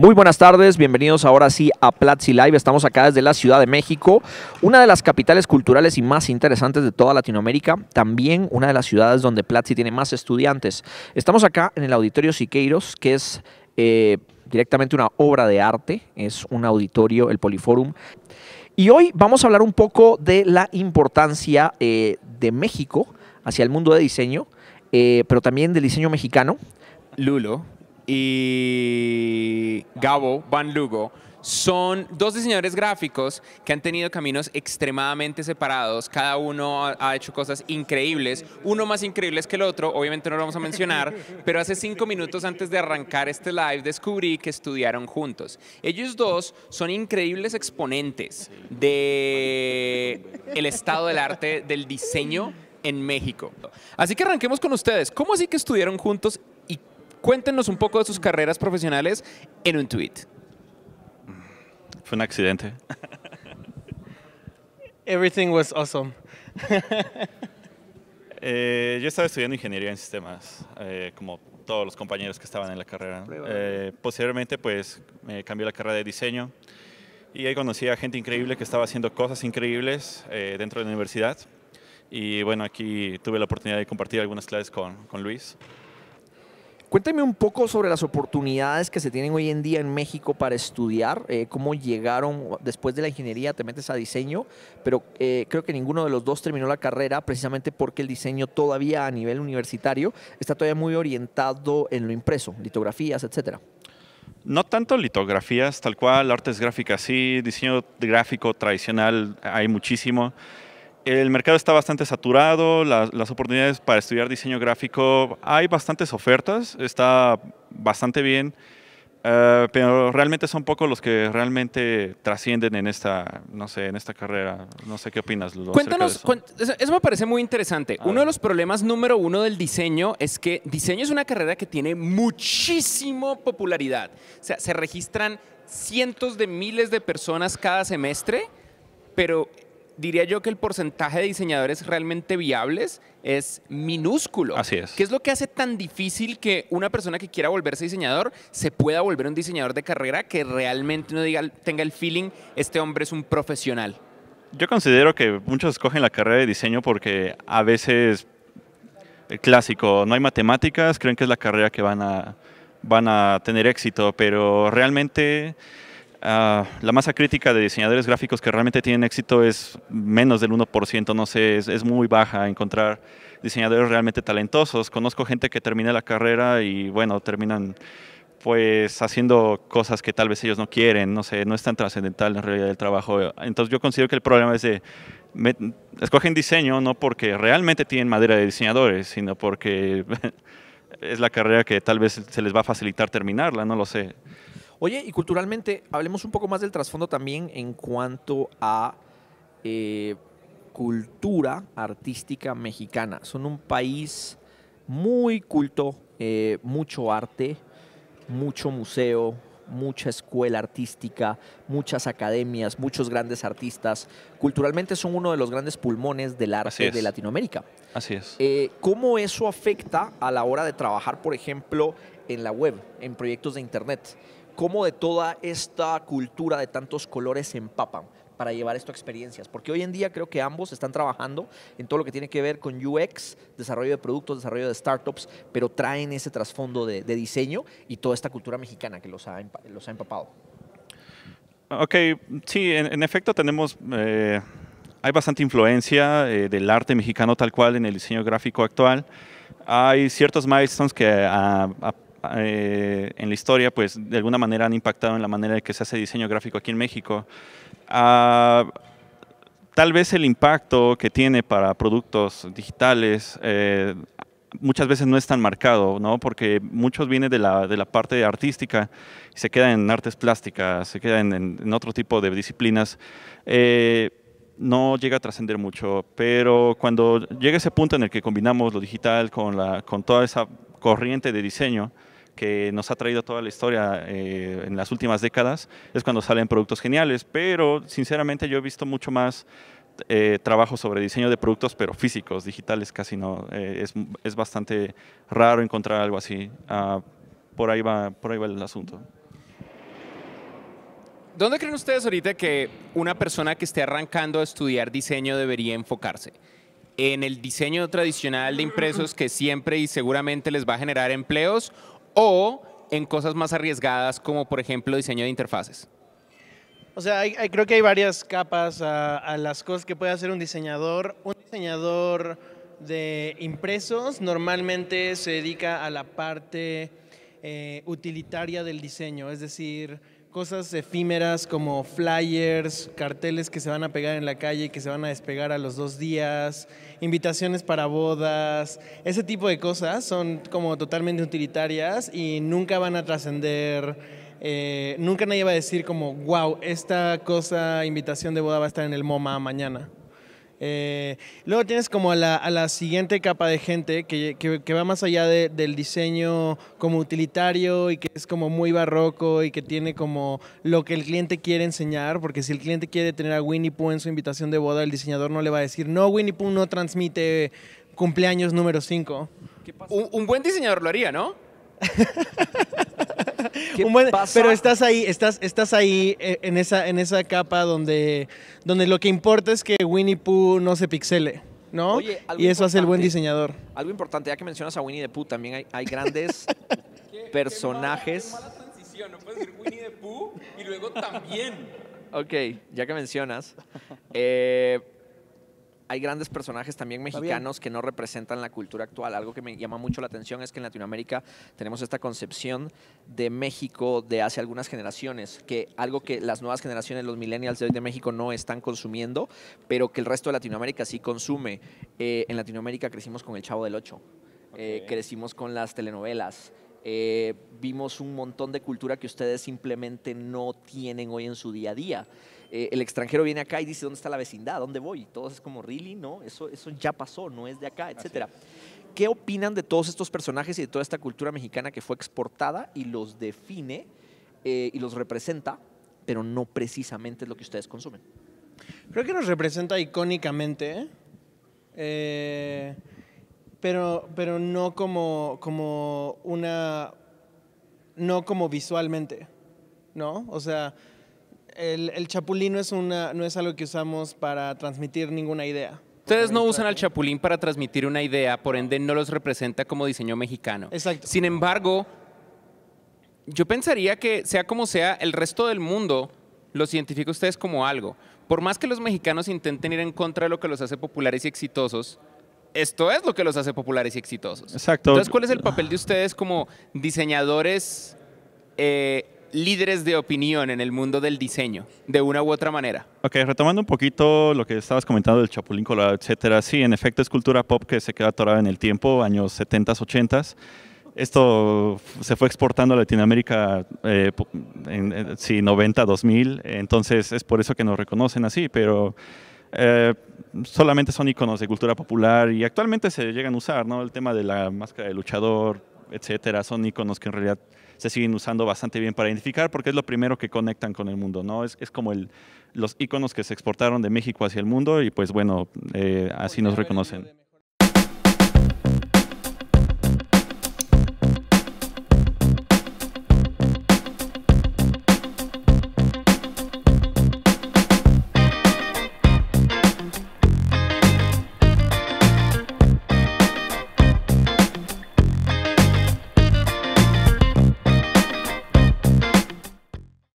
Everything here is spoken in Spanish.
Muy buenas tardes, bienvenidos ahora sí a Platzi Live. Estamos acá desde la Ciudad de México, una de las capitales culturales y más interesantes de toda Latinoamérica, también una de las ciudades donde Platzi tiene más estudiantes. Estamos acá en el Auditorio Siqueiros, que es eh, directamente una obra de arte, es un auditorio, el Poliforum. Y hoy vamos a hablar un poco de la importancia eh, de México hacia el mundo de diseño, eh, pero también del diseño mexicano. Lulo, y Gabo Van Lugo son dos diseñadores gráficos que han tenido caminos extremadamente separados, cada uno ha hecho cosas increíbles, uno más increíbles que el otro, obviamente no lo vamos a mencionar, pero hace cinco minutos antes de arrancar este live descubrí que estudiaron juntos. Ellos dos son increíbles exponentes de el estado del arte del diseño en México. Así que arranquemos con ustedes. ¿Cómo así que estudiaron juntos Cuéntenos un poco de sus carreras profesionales en un tweet. Fue un accidente. Everything was awesome. Eh, yo estaba estudiando ingeniería en sistemas, eh, como todos los compañeros que estaban en la carrera. Eh, posteriormente, pues, me cambié la carrera de diseño y ahí conocí a gente increíble que estaba haciendo cosas increíbles dentro de la universidad. Y bueno, aquí tuve la oportunidad de compartir algunas clases con, con Luis. Cuéntame un poco sobre las oportunidades que se tienen hoy en día en México para estudiar, eh, cómo llegaron después de la ingeniería, te metes a diseño, pero eh, creo que ninguno de los dos terminó la carrera precisamente porque el diseño todavía a nivel universitario está todavía muy orientado en lo impreso, litografías, etc. No tanto litografías, tal cual, artes gráficas sí, diseño gráfico tradicional hay muchísimo el mercado está bastante saturado, las, oportunidades para estudiar diseño gráfico, hay bastantes ofertas, está bastante bien, eh, pero realmente son pocos los que realmente trascienden en esta, no sé, en esta carrera. No sé qué opinas, Cuéntanos, eso? me parece muy interesante. uno de los problemas número uno del diseño es que diseño es una carrera que tiene muchísimo popularidad. O sea, se registran cientos de miles de personas cada semestre, pero diría yo que el porcentaje de diseñadores realmente viables es minúsculo. Así es. ¿Qué es lo que hace tan difícil que una persona que quiera volverse diseñador se pueda volver un diseñador de carrera que realmente no diga, tenga el feeling, este hombre es un profesional? Yo considero que muchos escogen la carrera de diseño porque a veces, clásico, no hay matemáticas, creen que es la carrera que van a, van a tener éxito, pero realmente Ah, la masa crítica de diseñadores gráficos que realmente tienen éxito es menos del 1%, no sé, es, muy baja encontrar diseñadores realmente talentosos. Conozco gente que termina la carrera y bueno, terminan pues haciendo cosas que tal vez ellos no quieren, no sé, no es tan trascendental en realidad el trabajo. Entonces yo considero que el problema es de, escogen diseño no porque realmente tienen madera de diseñadores, sino porque es la carrera que tal vez se les va a facilitar terminarla, no lo sé. Oye, y culturalmente, hablemos un poco más del trasfondo también en cuanto a eh, cultura artística mexicana. Son un país muy culto, eh, mucho arte, mucho museo, mucha escuela artística, muchas academias, muchos grandes artistas. Culturalmente son uno de los grandes pulmones del arte de Latinoamérica. Así es. Eh, ¿Cómo eso afecta a la hora de trabajar, por ejemplo, en la web, en proyectos de Internet? cómo de toda esta cultura de tantos colores se empapan para llevar esto a experiencias, porque hoy en día creo que ambos están trabajando en todo lo que tiene que ver con UX, desarrollo de productos, desarrollo de startups, pero traen ese trasfondo de, diseño y toda esta cultura mexicana que los ha, empapado. Ok, sí, en, efecto tenemos... Eh, hay bastante influencia eh, del arte mexicano tal cual en el diseño gráfico actual. Hay ciertos milestones que ah, eh, en la historia, pues de alguna manera han impactado en la manera en que se hace diseño gráfico aquí en México. Ah, tal vez el impacto que tiene para productos digitales eh, muchas veces no es tan marcado, ¿no? porque muchos vienen de la, de la parte artística y se quedan en artes plásticas, se quedan en, en otro tipo de disciplinas. Eh, no llega a trascender mucho, pero cuando llega ese punto en el que combinamos lo digital con, la, con toda esa corriente de diseño, que nos ha traído toda la historia eh, en las últimas décadas, es cuando salen productos geniales, pero sinceramente yo he visto mucho más eh, trabajo sobre diseño de productos, pero físicos, digitales casi no. Eh, es, bastante raro encontrar algo así. Ah, por, ahí va, por ahí va el asunto. ¿Dónde creen ustedes ahorita que una persona que esté arrancando a estudiar diseño debería enfocarse? ¿En el diseño tradicional de impresos que siempre y seguramente les va a generar empleos o en cosas más arriesgadas como por ejemplo diseño de interfaces? O sea, creo que hay varias capas a, las cosas que puede hacer un diseñador. Un diseñador de impresos normalmente se dedica a la parte eh, utilitaria del diseño, es decir, cosas efímeras como flyers, carteles que se van a pegar en la calle y que se van a despegar a los dos días, invitaciones para bodas, ese tipo de cosas son como totalmente utilitarias y nunca van a trascender. Eh, nunca nadie va a decir como, wow, esta cosa, invitación de boda va a estar en el MoMA mañana. Eh, luego tienes como a la, siguiente capa de gente que, va más allá del diseño como utilitario y que es como muy barroco y que tiene como lo que el cliente quiere enseñar, porque si el cliente quiere tener a Winnie Pooh en su invitación de boda, el diseñador no le va a decir, no, Winnie Pooh no transmite cumpleaños número 5. Un, un buen diseñador lo haría, ¿no? pero estás ahí, estás, estás ahí eh, en esa, en esa capa donde, donde lo que importa es que Winnie Pooh no se pixele. ¿No? y eso hace el buen diseñador. Algo importante, ya que mencionas a Winnie the Pooh, también hay, grandes personajes. Qué mala, mala transición, no puedes decir Winnie the Pooh y luego también. Ok, ya que mencionas. Eh, hay grandes personajes también mexicanos que no representan la cultura actual. Algo que me llama mucho la atención es que en Latinoamérica tenemos esta concepción de México de hace algunas generaciones, que algo que las nuevas generaciones, los millennials de hoy de México no están consumiendo, pero que el resto de Latinoamérica sí consume. Eh, en Latinoamérica crecimos con El Chavo del Ocho, eh, crecimos con las telenovelas. Eh, vimos un montón de cultura que ustedes simplemente no tienen hoy en su día a día. Eh, el extranjero viene acá y dice, ¿dónde está la vecindad? ¿Dónde voy? Y todos es como, ¿really? No, eso, eso ya pasó, no es de acá, etc. ¿Qué opinan de todos estos personajes y de toda esta cultura mexicana que fue exportada y los define eh, y los representa, pero no precisamente es lo que ustedes consumen? Creo que nos representa icónicamente pero, pero no como, una, no como visualmente, ¿no? O sea, el, chapulín no es, una, no es algo que usamos para transmitir ninguna idea. Ustedes no usan el chapulín para transmitir una idea, por ende no los representa como diseño mexicano. Exacto. Sin embargo, yo pensaría que sea como sea, el resto del mundo los identifica ustedes como algo. Por más que los mexicanos intenten ir en contra de lo que los hace populares y exitosos, esto es lo que los hace populares y exitosos. Exacto. Entonces, ¿cuál es el papel de ustedes como diseñadores eh, líderes de opinión en el mundo del diseño, de una u otra manera? Ok, retomando un poquito lo que estabas comentando del Chapulín Colorado, etcétera. Sí, en efecto es cultura pop que se queda atorada en el tiempo, años 70s, 80s. Esto se fue exportando a Latinoamérica eh, en, sí, 90, 2000, entonces es por eso que nos reconocen así, pero eh, solamente son iconos de cultura popular y actualmente se llegan a usar, ¿no? El tema de la máscara de luchador, etcétera, son iconos que en realidad se siguen usando bastante bien para identificar porque es lo primero que conectan con el mundo, ¿no? Es, como el, los iconos que se exportaron de México hacia el mundo y pues bueno, eh, así nos reconocen.